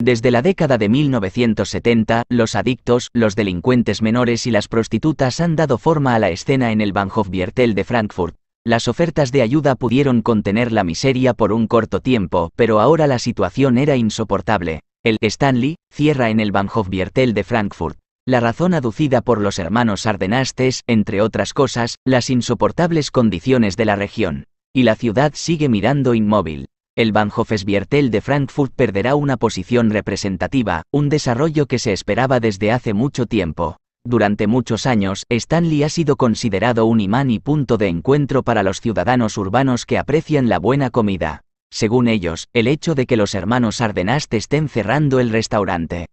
Desde la década de 1970, los adictos, los delincuentes menores y las prostitutas han dado forma a la escena en el Bahnhofviertel de Frankfurt. Las ofertas de ayuda pudieron contener la miseria por un corto tiempo, pero ahora la situación era insoportable. El Stanley cierra en el Bahnhofviertel de Frankfurt. La razón aducida por los hermanos Ardenastes, entre otras cosas, las insoportables condiciones de la región. Y la ciudad sigue mirando inmóvil el Banjo-Fesbiertel de Frankfurt perderá una posición representativa, un desarrollo que se esperaba desde hace mucho tiempo. Durante muchos años, Stanley ha sido considerado un imán y punto de encuentro para los ciudadanos urbanos que aprecian la buena comida. Según ellos, el hecho de que los hermanos Ardenast estén cerrando el restaurante